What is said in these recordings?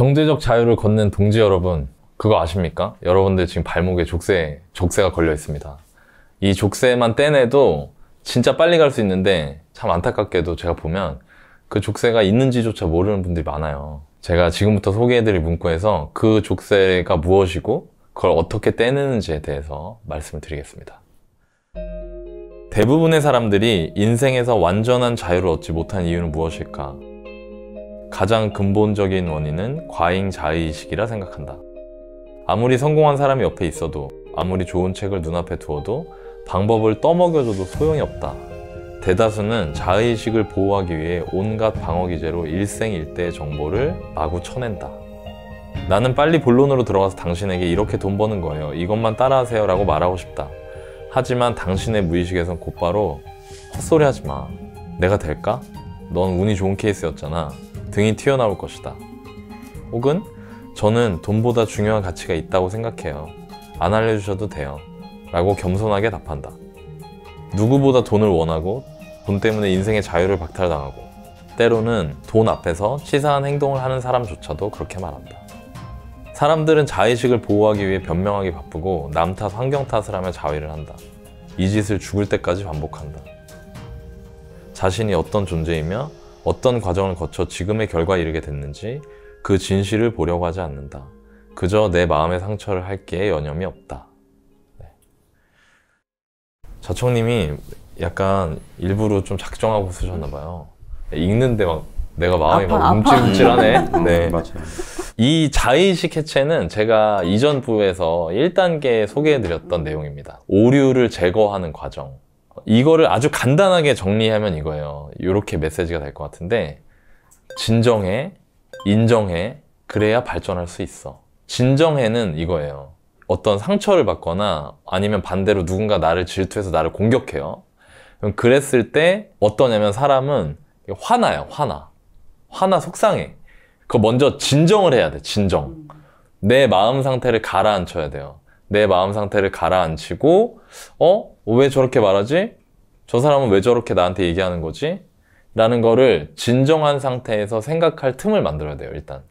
경제적 자유를 걷는 동지 여러분 그거 아십니까? 여러분들 지금 발목에 족쇄, 족쇄가 걸려 있습니다 이 족쇄만 떼내도 진짜 빨리 갈 수 있는데 참 안타깝게도 제가 보면 그 족쇄가 있는지조차 모르는 분들이 많아요 제가 지금부터 소개해드릴 문구에서 그 족쇄가 무엇이고 그걸 어떻게 떼내는지에 대해서 말씀을 드리겠습니다 대부분의 사람들이 인생에서 완전한 자유를 얻지 못한 이유는 무엇일까? 가장 근본적인 원인은 과잉자의식이라 생각한다. 아무리 성공한 사람이 옆에 있어도 아무리 좋은 책을 눈앞에 두어도 방법을 떠먹여줘도 소용이 없다. 대다수는 자의식을 보호하기 위해 온갖 방어기제로 일생일대의 정보를 마구 쳐낸다. 나는 빨리 본론으로 들어가서 당신에게 이렇게 돈 버는 거예요. 이것만 따라하세요 라고 말하고 싶다. 하지만 당신의 무의식에선 곧바로 헛소리 하지 마. 내가 될까? 넌 운이 좋은 케이스였잖아. 등이 튀어나올 것이다. 혹은 저는 돈보다 중요한 가치가 있다고 생각해요. 안 알려주셔도 돼요. 라고 겸손하게 답한다. 누구보다 돈을 원하고 돈 때문에 인생의 자유를 박탈당하고 때로는 돈 앞에서 치사한 행동을 하는 사람조차도 그렇게 말한다. 사람들은 자의식을 보호하기 위해 변명하기 바쁘고 남 탓, 환경 탓을 하며 자위를 한다. 이 짓을 죽을 때까지 반복한다. 자신이 어떤 존재이며 어떤 과정을 거쳐 지금의 결과에 이르게 됐는지 그 진실을 보려고 하지 않는다. 그저 내 마음의 상처를 할 게 여념이 없다. 네. 자청님이 약간 일부러 좀 작정하고 쓰셨나 봐요. 읽는데 막 내가 마음이 아파, 막 움찔움찔하네. 음, 네. 맞아요. 이 자의식 해체는 제가 이전 부에서 1단계에 소개해드렸던 내용입니다. 오류를 제거하는 과정. 이거를 아주 간단하게 정리하면 이거예요. 이렇게 메시지가 될 것 같은데 진정해, 인정해, 그래야 발전할 수 있어. 진정해는 이거예요. 어떤 상처를 받거나 아니면 반대로 누군가 나를 질투해서 나를 공격해요. 그럼 그랬을 때 어떠냐면 사람은 화나요, 화나. 화나 속상해. 그거 먼저 진정을 해야 돼, 진정. 내 마음 상태를 가라앉혀야 돼요. 내 마음 상태를 가라앉히고 어? 왜 저렇게 말하지? 저 사람은 왜 저렇게 나한테 얘기하는 거지? 라는 거를 진정한 상태에서 생각할 틈을 만들어야 돼요, 일단.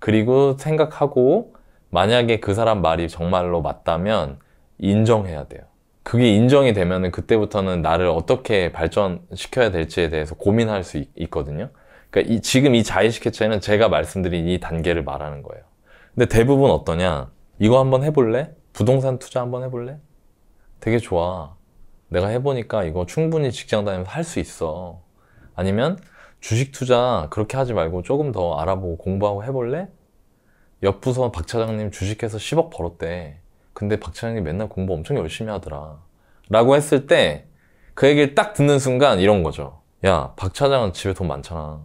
그리고 생각하고 만약에 그 사람 말이 정말로 맞다면 인정해야 돼요. 그게 인정이 되면 그때부터는 나를 어떻게 발전시켜야 될지에 대해서 고민할 수 있, 거든요 그러니까 이, 지금 이 자의식해체는 제가 말씀드린 이 단계를 말하는 거예요. 근데 대부분 어떠냐? 이거 한번 해볼래? 부동산 투자 한번 해볼래? 되게 좋아. 내가 해보니까 이거 충분히 직장 다니면서 할 수 있어. 아니면 주식 투자 그렇게 하지 말고 조금 더 알아보고 공부하고 해볼래? 옆 부서 박 차장님 주식해서 10억 벌었대. 근데 박 차장님 맨날 공부 엄청 열심히 하더라. 라고 했을 때 그 얘기를 딱 듣는 순간 이런 거죠. 야, 박 차장은 집에 돈 많잖아.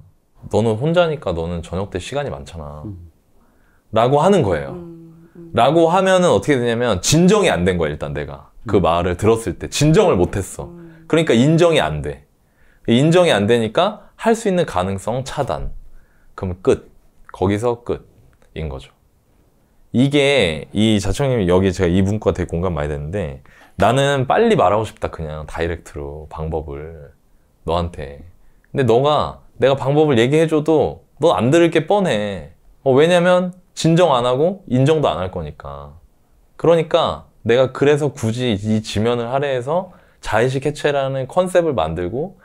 너는 혼자니까 너는 저녁 때 시간이 많잖아. 음. 라고 하는 거예요. 음. 라고 하면은 어떻게 되냐면 진정이 안 된 거야 일단 내가 그 말을 들었을 때 진정을 못했어 그러니까 인정이 안돼 인정이 안 되니까 할 수 있는 가능성 차단 그럼 끝 거기서 끝인 거죠 이게 이 자청님 여기 제가 이 분과 되게 공감 많이 됐는데 나는 빨리 말하고 싶다 그냥 다이렉트로 방법을 너한테 근데 너가 내가 방법을 얘기해줘도 넌안 들을 게 뻔해 어, 왜냐면 진정 안 하고 인정도 안 할 거니까. 그러니까 내가 그래서 굳이 이 지면을 할애해서 자의식 해체라는 컨셉을 만들고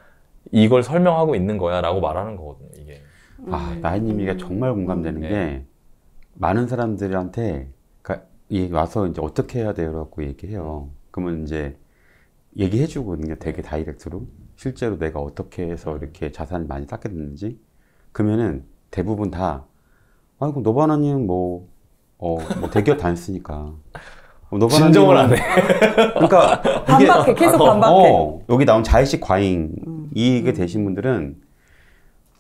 이걸 설명하고 있는 거야 라고 말하는 거거든요, 이게. 아, 나인님이가 정말 공감되는 네. 게 많은 사람들한테 그러니까 와서 이제 어떻게 해야 돼요? 라고 얘기해요. 그러면 이제 얘기해주고 있는 게 되게 다이렉트로 실제로 내가 어떻게 해서 이렇게 자산을 많이 쌓게 됐는지 그러면은 대부분 다 아이고 노바나님 뭐, 어, 뭐 대기업 다녔으니까. 노바나 진정을 안 해. 그러니까 이게, 반박해 계속 반박해. 어, 여기 나온 자의식 과잉 음. 이게 되신 분들은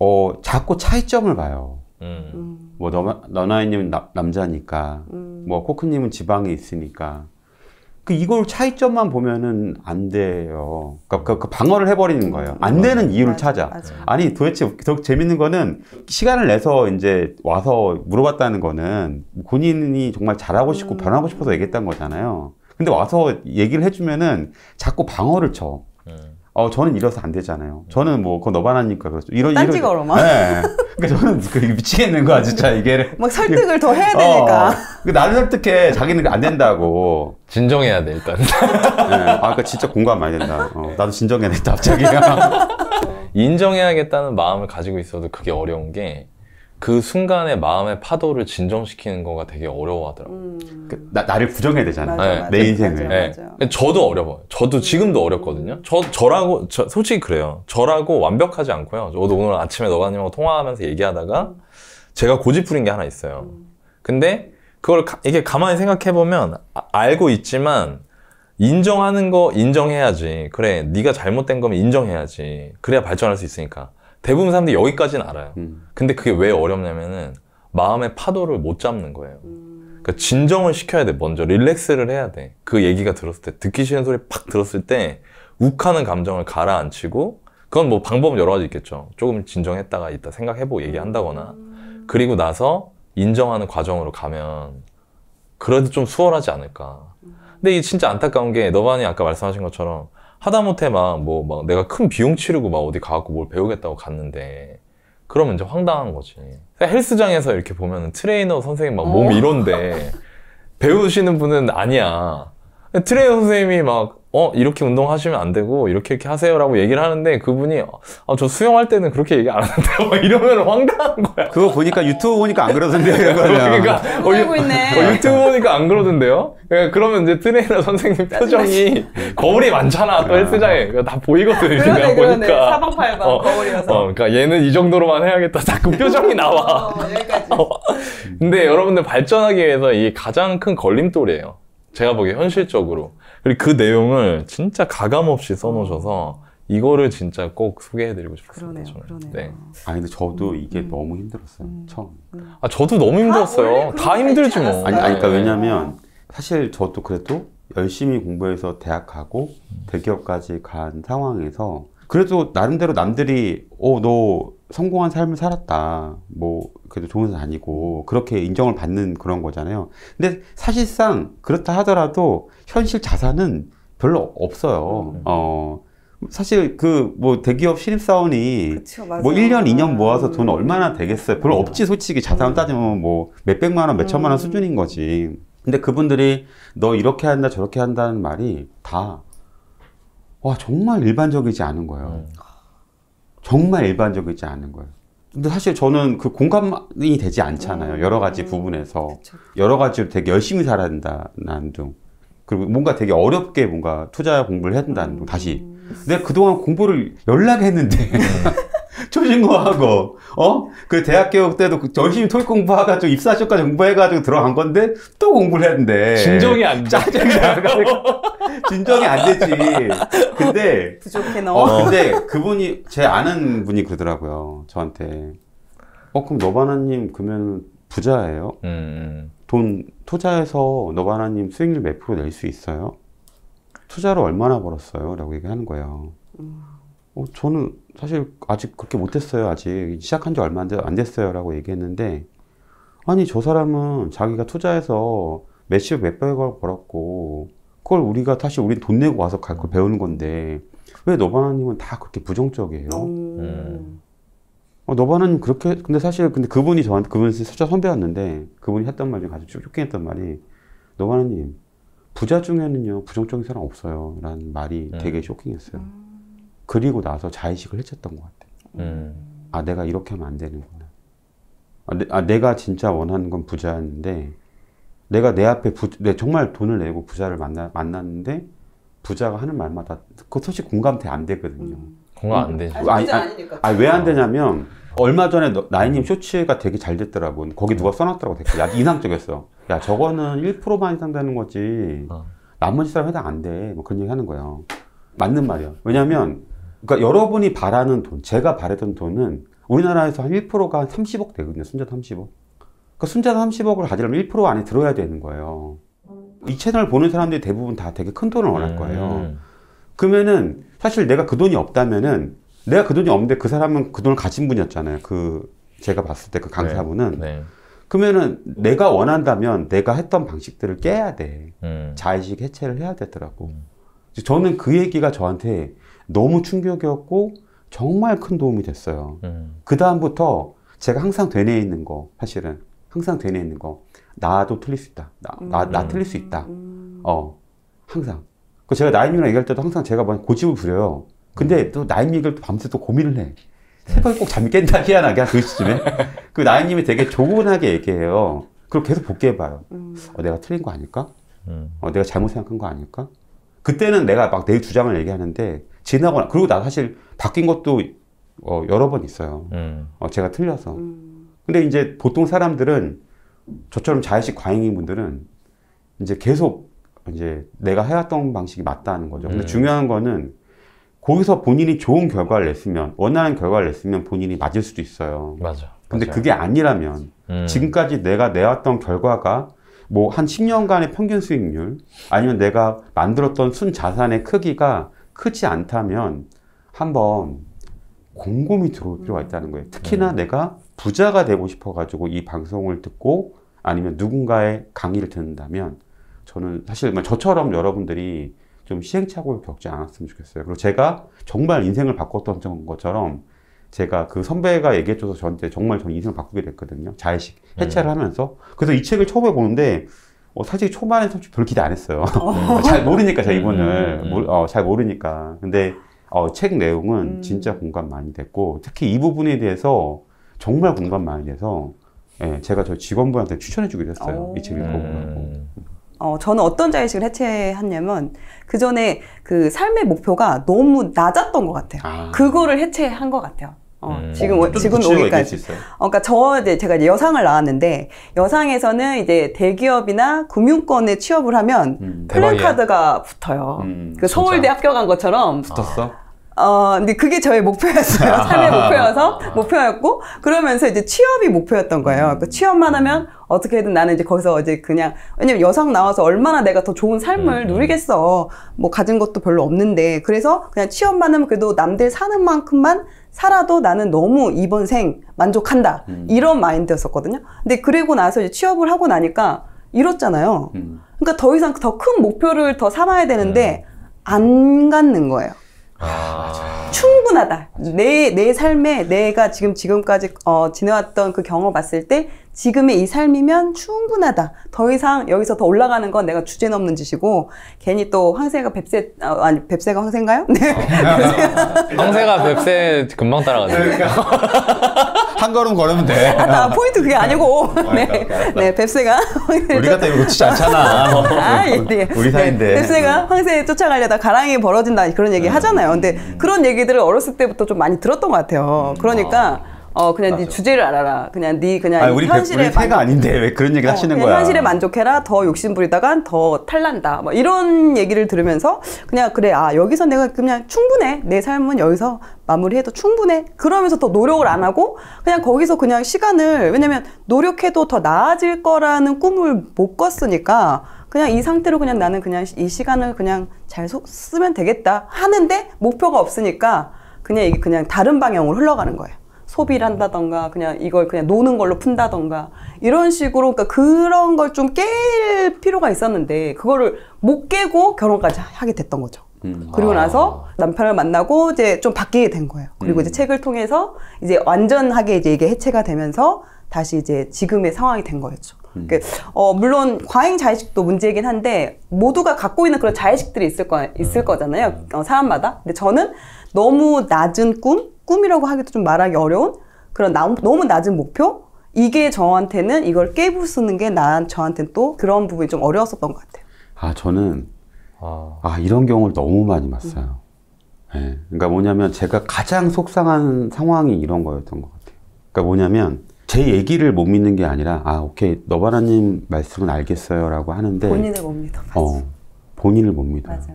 어 자꾸 차이점을 봐요. 음. 음. 뭐 너나 이님 남자니까, 음. 뭐 코크님은 지방에 있으니까, 그 이걸 차이점만 보면은 안 돼요. 그러니까 그, 그 방어를 해버리는 거예요. 안 되는 이유를 찾아. 아니 도대체 더 재밌는 거는 시간을 내서 이제 와서 물어봤다는 거는 본인이 정말 잘하고 싶고 음. 변하고 싶어서 얘기했던 거잖아요. 근데 와서 얘기를 해주면은 자꾸 방어를 쳐. 음. 어 저는 이래서 안 되잖아요. 저는 뭐 그거 너바나니까 그렇죠. 이런 딴지 이런 걸어 막. 네. 그니까 저는 그 미치겠는 거야 진짜 이게. 막 설득을 더 해야 어. 되니까. 어. 그 나를 설득해. 자기는 안 된다고. 진정해야 돼, 일단. 네. 아, 그러니까 진짜 공감 많이 된다. 어, 나도 진정해야겠다, 갑자기. 인정해야겠다는 마음을 가지고 있어도 그게 어려운 게, 그 순간에 마음의 파도를 진정시키는 거가 되게 어려워하더라고요. 음... 그, 나, 나를 부정해야 되잖아. 맞아, 네. 맞아, 내 인생을. 맞아, 네. 저도 어려워요. 저도 지금도 어렵거든요. 저, 저라고, 저, 솔직히 그래요. 저라고 완벽하지 않고요. 저도 오늘 아침에 너가님하고 통화하면서 얘기하다가 제가 고집부린 게 하나 있어요. 음. 근데 그걸 가, 이게 가만히 생각해 보면 아, 알고 있지만 인정하는 거 인정해야지. 그래, 네가 잘못된 거면 인정해야지. 그래야 발전할 수 있으니까. 대부분 사람들이 여기까지는 알아요. 음. 근데 그게 왜 어렵냐면은 마음의 파도를 못 잡는 거예요. 음. 그러니까 진정을 시켜야 돼. 먼저 릴렉스를 해야 돼. 그 얘기가 들었을 때 듣기 싫은 소리 팍 들었을 때 욱하는 감정을 가라앉히고 그건 뭐 방법은 여러 가지 있겠죠. 조금 진정했다가 이따 생각해보고 얘기한다거나 그리고 나서 인정하는 과정으로 가면 그래도 좀 수월하지 않을까. 근데 이 진짜 안타까운 게 너만이 아까 말씀하신 것처럼 하다못해 막 뭐막 뭐, 내가 큰 비용 치르고 막 어디 가갖고 뭘 배우겠다고 갔는데 그러면 이제 황당한 거지. 그러니까 헬스장에서 이렇게 보면 트레이너 선생님 막몸 어. 이런데 배우시는 분은 아니야. 트레이너 선생님이 막어 이렇게 운동하시면 안 되고 이렇게 이렇게 하세요라고 얘기를 하는데 그분이 어, 저 수영할 때는 그렇게 얘기 안 하는데 막 이러면 황당한 거야. 그거 보니까 유튜브 보니까 안 그러던데요. 그러니까 어, 어, 유, 어, 유튜브 보니까 안 그러던데요. 그러니까 그러면 이제 트레이너 선생님 표정이 거울이 많잖아 또 헬스장에 그러니까 다 보이거든 요 그러네, 그러네. 보니까 사방팔방 어, 거울이어서. 어, 그러니까 얘는 이 정도로만 해야겠다. 자꾸 표정이 나와. 어, 여기까지. 어. 근데 여러분들 발전하기 위해서 이 가장 큰 걸림돌이에요. 제가 보기에 현실적으로. 그리고 그 내용을 진짜 가감없이 어. 써놓으셔서 이거를 진짜 꼭 소개해드리고 싶었습니다. 그러네요, 그러네요. 네. 아 근데 저도 음, 이게 음. 너무 힘들었어요. 음. 처음. 음. 아 저도 너무 아, 힘들었어요. 다, 다 힘들지 뭐. 아니, 아니 그러니까 왜냐면 사실 저도 그래도 열심히 공부해서 대학 가고 음. 대기업까지 간 상황에서 그래도 나름대로 남들이 어너 성공한 삶을 살았다. 뭐, 그래도 좋은 회사 아니고, 그렇게 인정을 받는 그런 거잖아요. 근데 사실상 그렇다 하더라도 현실 자산은 별로 없어요. 음. 어, 사실 그 뭐 대기업 신입사원이 그쵸, 뭐 1년, 2년 모아서 돈 음. 얼마나 되겠어요. 별로 음. 없지, 솔직히 자산 을 따지면 뭐 몇백만 원, 몇천만 원 수준인 거지. 근데 그분들이 너 이렇게 한다, 저렇게 한다는 말이 다, 와, 정말 일반적이지 않은 거예요. 음. 정말 일반적이지 않은 거예요. 근데 사실 저는 그 공감이 되지 않잖아요. 여러 가지 음. 부분에서. 여러 가지로 되게 열심히 살아야 된다는 둥. 그리고 뭔가 되게 어렵게 뭔가 투자 공부를 해야 된다는 둥, 다시. 내가 음. 그동안 공부를 연락했는데. 초신고하고 어그 대학 교육 때도 그 열심히 토익 공부하가지고 입사시까 지 공부해가지고 들어간 건데 또 공부를 했는데 진정이 안 짜증이 나가 진정이 안 되지. 근데 부족해 너. 어, 근데 그분이 제 아는 분이 그러더라고요 저한테. 어 그럼 너바나님 그러면 부자예요? 음. 돈 투자해서 너바나님 수익률 몇 프로 낼 수 있어요? 투자로 얼마나 벌었어요? 라고 얘기하는 거예요. 음. 어, 저는 사실 아직 그렇게 못했어요. 아직 시작한 지 얼마 안 됐어요라고 얘기했는데 아니 저 사람은 자기가 투자해서 몇십 몇백억을 벌었고 그걸 우리가 사실 우린 돈 내고 와서 갈걸 배우는 건데 왜 너바나님은 다 그렇게 부정적이에요? 음. 어, 너바나님 그렇게 근데 사실 근데 그분이 저한테 그분이 살짝 선배였는데 그분이 했던 말 중에 가장 쇼킹했던 말이 너바나님 부자 중에는요 부정적인 사람 없어요 라는 말이 네. 음. 되게 쇼킹했어요. 음. 그리고 나서 자의식을 해쳤던 것 같아요. 음. 아, 내가 이렇게 하면 안 되는구나. 아, 내, 아, 내가 진짜 원하는 건 부자였는데, 내가 내 앞에 부, 내 정말 돈을 내고 부자를 만나, 만났는데, 부자가 하는 말마다, 그 솔직히 공감대 안 되거든요. 음. 공감 안 되죠. 아, 니 아니, 아니 왜안 되냐면, 얼마 전에 너, 나이님 쇼츠가 되게 잘 됐더라고. 거기 누가 써놨더라고. 댓글. 야, 인상적이었어. 야, 저거는 1%만 해당되는 거지. 어. 나머지 사람 해당 안 돼. 뭐 그런 얘기 하는 거예 맞는 말이야. 왜냐면, 그러니까 여러분이 바라는 돈, 제가 바라던 돈은 우리나라에서 한 1%가 한 30억 되거든요. 순자 30억. 그러니까 순자 30억을 가지려면 1% 안에 들어야 되는 거예요. 이 채널 보는 사람들이 대부분 다 되게 큰 돈을 원할 거예요. 음. 그러면은 사실 내가 그 돈이 없다면은 내가 그 돈이 없는데 그 사람은 그 돈을 가진 분이었잖아요. 그 제가 봤을 때 그 강사분은. 네. 네. 그러면은 내가 원한다면 내가 했던 방식들을 깨야 돼. 음. 자의식 해체를 해야 되더라고. 음. 저는 그 얘기가 저한테 너무 충격이었고 정말 큰 도움이 됐어요. 음. 그 다음부터 제가 항상 되뇌 에 있는 거 사실은 항상 되뇌 에 있는 거 나도 틀릴 수 있다. 나, 나, 나 음. 틀릴 수 있다. 음. 어 항상. 그 제가 나인이랑 얘기할 때도 항상 제가 막 고집을 부려요. 근데 음. 또 나임 얘기를 또 밤새 또 고민을 해. 새벽에 네. 꼭 잠이 깬다 희한하게 한 2시쯤에 그, 그 나인님이 되게 조곤하게 얘기해요 그리고 계속 복귀해봐요 음. 어, 내가 틀린 거 아닐까? 음. 어, 내가 잘못 생각한 거 아닐까? 그때는 내가 막 내 주장을 얘기하는데 지나거나 그리고 나 사실 바뀐 것도 어, 여러 번 있어요. 음. 어, 제가 틀려서. 음. 근데 이제 보통 사람들은 저처럼 자의식 과잉인 분들은 이제 계속 이제 내가 해왔던 방식이 맞다는 거죠. 근데 음. 중요한 거는 거기서 본인이 좋은 결과를 냈으면 원하는 결과를 냈으면 본인이 맞을 수도 있어요. 맞아. 근데 맞아요. 그게 아니라면 음. 지금까지 내가 내왔던 결과가 뭐 한 10년간의 평균 수익률 아니면 내가 만들었던 순 자산의 크기가 크지 않다면 한번 곰곰이 들어올 음. 필요가 있다는 거예요. 특히나 네. 내가 부자가 되고 싶어가지고 이 방송을 듣고 아니면 누군가의 강의를 듣는다면 저는 사실 뭐 저처럼 여러분들이 좀 시행착오를 겪지 않았으면 좋겠어요. 그리고 제가 정말 인생을 바꿨던 것처럼 제가 그 선배가 얘기해줘서 저한테 정말 저는 인생을 바꾸게 됐거든요. 자의식 해체를 네. 하면서. 그래서 이 책을 처음에 보는데 어, 사실 초반에 솔직히 별 기대 안 했어요. 어. 네, 잘 모르니까, 제가 음, 이분을. 음, 음. 모, 어, 잘 모르니까. 근데 어, 책 내용은 음. 진짜 공감 많이 됐고, 특히 이 부분에 대해서 정말 공감 많이 돼서, 예, 제가 저 직원분한테 추천해주기로 했어요. 이책 읽어보라고. 음. 어, 저는 어떤 자의식을 해체했냐면 그 전에 그 삶의 목표가 너무 낮았던 것 같아요. 아. 그거를 해체한 것 같아요. 어, 음, 지금 어, 지금 여기까지. 어, 그러니까 저 이제 제가 이제 여상을 나왔는데 여상에서는 이제 대기업이나 금융권에 취업을 하면 음, 플랜카드가 붙어요. 음, 그 서울대 합격한 것처럼 붙었어. 어, 근데 그게 저의 목표였어요. 삶의 목표여서, 목표였고, 그러면서 이제 취업이 목표였던 거예요. 음. 그 취업만 하면 어떻게든 나는 이제 거기서 이제 그냥, 왜냐면 여성 나와서 얼마나 내가 더 좋은 삶을 음, 음. 누리겠어. 뭐 가진 것도 별로 없는데. 그래서 그냥 취업만 하면 그래도 남들 사는 만큼만 살아도 나는 너무 이번 생 만족한다 음. 이런 마인드였었거든요. 근데 그리고 나서 이제 취업을 하고 나니까 이렇잖아요. 음. 그러니까 더 이상 더 큰 목표를 더 삼아야 되는데 네. 안 갖는 거예요. 아, 충분하다. 내, 내 삶에 내가 지금 지금까지 어, 지내왔던 그 경험 봤을 때 지금의 이 삶이면 충분하다. 더 이상 여기서 더 올라가는 건 내가 주제 넘는 짓이고 괜히 또 황새가 뱁새 아, 아니 뱁새가 황새인가요? 네. 황새가 뱁새 금방 따라가네요. 그러니까. 한 걸음 걸으면 돼. 아, 나 포인트 그게 네. 아니고. 어, 그러니까, 네. 그러니까. 네, 뱁새가. 우리가 또 이거 치지 않잖아. 아, 어, 예, 예. 네. 우리 사이인데. 뱁새가 네. 황새 쫓아가려다 가랑이 벌어진다 그런 얘기 네. 하잖아요. 근데 그런 얘기들을 어렸을 때부터 좀 많이 들었던 것 같아요. 음. 그러니까. 아. 어 그냥 맞아. 네 아, 주제를 알아라. 그냥 네 그냥 아니, 우리 현실에 우리 만... 아닌데 왜 그런 얘기 어, 하시는 거야? 현실에 만족해라. 더 욕심 부리다간 더 탈난다. 뭐 이런 얘기를 들으면서 그냥 그래 아 여기서 내가 그냥 충분해 내 삶은 여기서 마무리해도 충분해. 그러면서 더 노력을 안 하고 그냥 거기서 그냥 시간을 왜냐면 노력해도 더 나아질 거라는 꿈을 못 꿨으니까 그냥 이 상태로 그냥 나는 그냥 이 시간을 그냥 잘 쓰면 되겠다 하는데 목표가 없으니까 그냥 이게 그냥 다른 방향으로 흘러가는 거예요. 소비를 한다던가 그냥 이걸 그냥 노는 걸로 푼다던가 이런 식으로 그러니까 그런 걸 좀 깰 필요가 있었는데 그거를 못 깨고 결혼까지 하게 됐던 거죠. 음. 그리고 아. 나서 남편을 만나고 이제 좀 바뀌게 된 거예요. 그리고 음. 이제 책을 통해서 이제 완전하게 이제 이게 해체가 되면서 다시 이제 지금의 상황이 된 거였죠. 음. 그러니까 어, 물론 과잉 자의식도 문제이긴 한데 모두가 갖고 있는 그런 자의식들이 있을 거 있을 음. 거잖아요. 어, 사람마다. 근데 저는 너무 낮은 꿈 꿈이라고 하기도 좀 말하기 어려운 그런 나, 너무 낮은 목표? 이게 저한테는 이걸 깨부수는 게 난 저한테는 또 그런 부분이 좀 어려웠었던 것 같아요. 아, 저는, 아, 아 이런 경우를 너무 많이 봤어요. 예. 음. 네. 그러니까 뭐냐면 제가 가장 속상한 상황이 이런 거였던 것 같아요. 그러니까 뭐냐면 제 얘기를 못 믿는 게 아니라, 아, 오케이, 너바라님 말씀은 알겠어요. 라고 하는데. 본인을 못 믿어. 맞아. 어, 본인을 못 믿어. 맞아.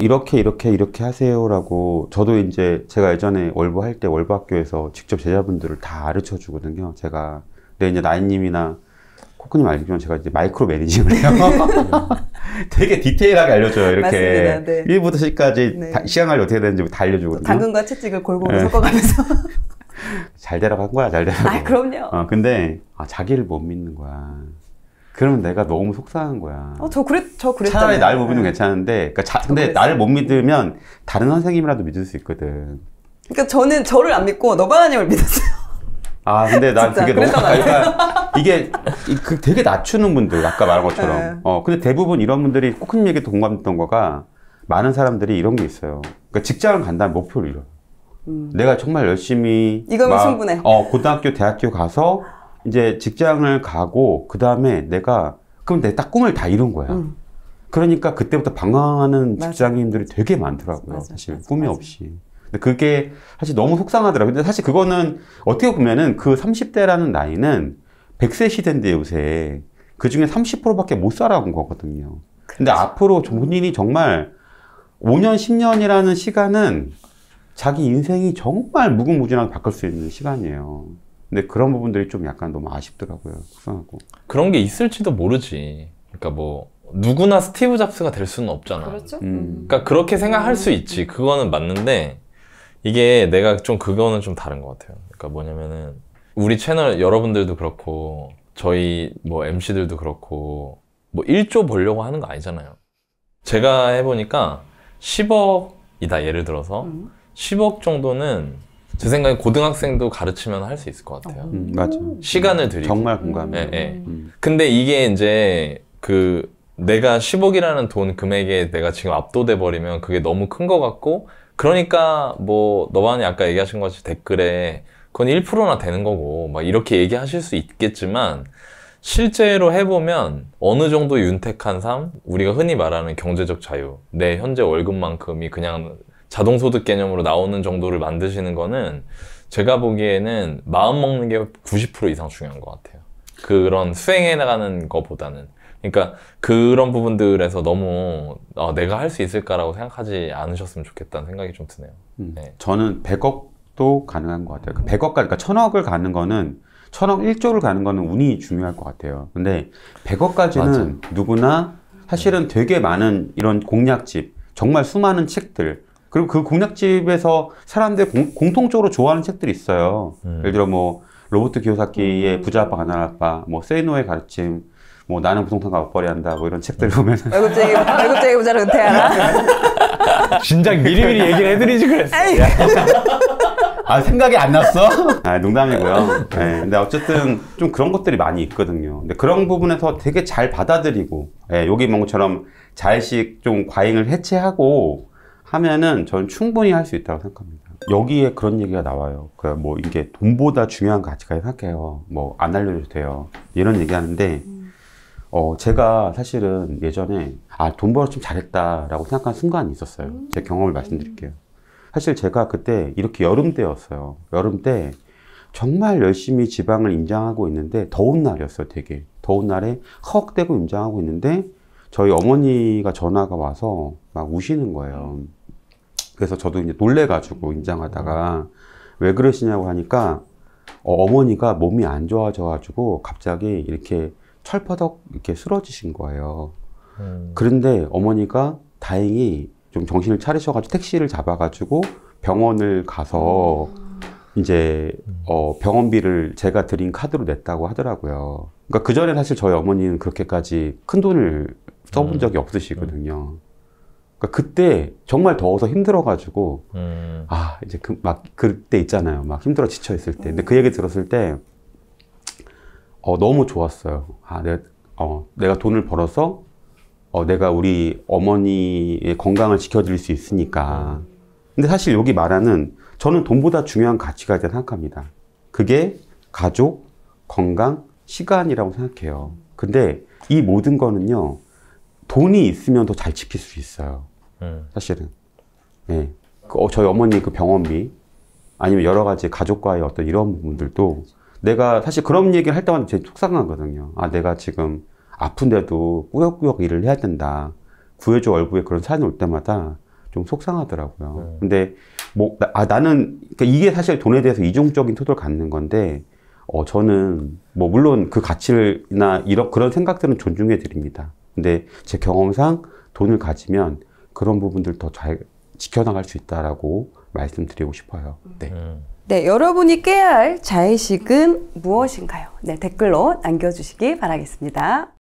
이렇게 이렇게 이렇게 하세요라고 저도 이제 제가 예전에 월보 할때 월보 학교에서 직접 제자분들을 다 가르쳐 주거든요. 제가 근데 이제 나인님이나 코크님 알기로는 제가 이제 마이크로 매니징을 해요. 되게 디테일하게 알려줘요. 이렇게 맞습니다, 네. 1부터 10까지 네. 다, 시향을 어떻게 되는지 다 알려주거든요. 당근과 채찍을 골고루 네. 섞어가면서 잘 되라고 한 거야, 잘 되라고. 아, 그럼요. 어, 근데 아, 자기를 못 믿는 거야. 그러면 내가 너무 속상한 거야. 어, 저 그랬, 저그랬잖 차라리 나못 믿으면 네. 괜찮은데, 그니까 자, 근데 나를 못 믿으면 다른 선생님이라도 믿을 수 있거든. 그니까 저는 저를 안 믿고 너바나님을 믿었어요. 아, 근데 난 그게 너무, 그러니까 이게 이, 그 되게 낮추는 분들, 아까 말한 것처럼. 네. 어, 근데 대부분 이런 분들이 코크님 얘기 동감했던 거가 많은 사람들이 이런 게 있어요. 그니까 직장을 간다면 목표를 이뤄. 음. 내가 정말 열심히. 이거면 충분해. 어, 고등학교, 대학교 가서 이제 직장을 가고 그 다음에 내가 그럼 내 딱 꿈을 다 이룬 거야. 음. 그러니까 그때부터 방황하는 맞아. 직장인들이 되게 많더라고요. 맞아, 사실 맞아, 꿈이 없이. 근데 그게 사실 너무 속상하더라고요. 근데 사실 그거는 어떻게 보면은 그 30대라는 나이는 100세 시대인데 요새 그 중에 30%밖에 못 살아온 거거든요. 그렇죠. 근데 앞으로 본인이 정말 5년, 10년이라는 시간은 자기 인생이 정말 무궁무진하게 바꿀 수 있는 시간이에요. 근데 그런 부분들이 좀 약간 너무 아쉽더라고요. 속상하고. 그런 게 있을지도 모르지. 그러니까 뭐 누구나 스티브 잡스가 될 수는 없잖아. 그렇죠. 음. 음. 그러니까 그렇게 생각할 수 있지. 그거는 맞는데 이게 내가 좀 그거는 좀 다른 것 같아요. 그러니까 뭐냐면은 우리 채널 여러분들도 그렇고 저희 뭐 MC들도 그렇고 뭐 1조 벌려고 하는 거 아니잖아요. 제가 해보니까 10억이다 예를 들어서 10억 음. 정도는 제 생각에 고등학생도 가르치면 할 수 있을 것 같아요. 어. 음, 맞아. 음. 시간을 들이고. 정말 공감해. 예, 예. 음. 음. 근데 이게 이제 그 내가 10억이라는 돈 금액에 내가 지금 압도돼 버리면 그게 너무 큰 것 같고 그러니까 뭐 너만이 아까 얘기하신 것같이 댓글에 그건 1%나 되는 거고 막 이렇게 얘기하실 수 있겠지만 실제로 해보면 어느 정도 윤택한 삶 우리가 흔히 말하는 경제적 자유 내 현재 월급만큼이 그냥 자동소득 개념으로 나오는 정도를 만드시는 거는 제가 보기에는 마음 먹는 게 90% 이상 중요한 것 같아요. 그런 수행해 나가는 것보다는. 그러니까 그런 부분들에서 너무 어, 내가 할 수 있을까라고 생각하지 않으셨으면 좋겠다는 생각이 좀 드네요. 음, 네. 저는 100억도 가능한 것 같아요. 100억까지, 그 그러니까 1000억을 가는 거는 1000억 1조를 가는 거는 운이 중요할 것 같아요. 근데 100억까지는 맞아. 누구나 사실은 되게 많은 이런 공략집, 정말 수많은 책들, 그리고 그 공략집에서 사람들 공, 공통적으로 좋아하는 책들이 있어요. 음. 예를 들어 뭐 로버트 기요사키의 음. 부자 아빠 가난 아빠, 뭐 세이노의 가르침, 뭐 나는 부동산가 맞벌이 한다, 뭐 이런 책들 보면 월급쟁이 월급쟁이 부자로 은퇴하라. 진작 미리미리 얘기를 해드리지 그랬어. 아 생각이 안 났어? 아 농담이고요. 네, 근데 어쨌든 좀 그런 것들이 많이 있거든요. 근데 그런 부분에서 되게 잘 받아들이고 네, 예, 여기 뭔 것처럼 자의식 좀 과잉을 해체하고 하면은 저는 충분히 할 수 있다고 생각합니다. 여기에 그런 얘기가 나와요. 그러니까 뭐 이게 돈보다 중요한 가치가 생각해요. 뭐 안 알려도 줘 돼요. 이런 얘기 하는데 어 제가 사실은 예전에 아 돈 벌어 좀 잘했다라고 생각한 순간이 있었어요. 음. 제 경험을 말씀드릴게요. 음. 사실 제가 그때 이렇게 여름 때였어요. 여름 때 정말 열심히 지방을 임장하고 있는데 더운 날이었어요. 되게 더운 날에 헉대고 임장하고 있는데 저희 어머니가 전화가 와서 막 우시는 거예요. 그래서 저도 이제 놀래가지고 인장하다가 왜 그러시냐고 하니까 어, 머니가 몸이 안 좋아져가지고 갑자기 이렇게 철퍼덕 이렇게 쓰러지신 거예요. 음. 그런데 어머니가 다행히 좀 정신을 차리셔가지고 택시를 잡아가지고 병원을 가서 아. 이제 음. 어, 병원비를 제가 드린 카드로 냈다고 하더라고요. 그러니까 그 전에 사실 저희 어머니는 그렇게까지 큰 돈을 써본 음. 적이 없으시거든요. 그러니까 그때 정말 더워서 힘들어가지고 음. 아 이제 그막 그때 있잖아요 막 힘들어 지쳐 있을 때 근데 그 얘기 들었을 때 어, 너무 좋았어요 아 내가 어, 내가 돈을 벌어서 어, 내가 우리 어머니의 건강을 지켜드릴 수 있으니까 근데 사실 여기 말하는 저는 돈보다 중요한 가치가 있다고 생각합니다 그게 가족 건강 시간이라고 생각해요 근데 이 모든 거는요 돈이 있으면 더 잘 지킬 수 있어요. 음. 사실은. 예. 그, 어, 저희 어머니 그 병원비 아니면 여러 가지 가족과의 어떤 이런 부분들도 내가 사실 그런 얘기를 할 때마다 제일 속상하거든요. 아, 내가 지금 아픈데도 꾸역꾸역 일을 해야 된다. 구해줘 얼굴에 그런 사연이 올 때마다 좀 속상하더라고요. 음. 근데 뭐, 아, 나는, 그러니까 이게 사실 돈에 대해서 이중적인 태도를 갖는 건데, 어, 저는, 뭐, 물론 그 가치나 이런, 그런 생각들은 존중해 드립니다. 근데 제 경험상 돈을 가지면 그런 부분들 더 잘 지켜나갈 수 있다라고 말씀드리고 싶어요. 네. 음. 네, 여러분이 깨야 할 자의식은 무엇인가요? 네, 댓글로 남겨주시기 바라겠습니다.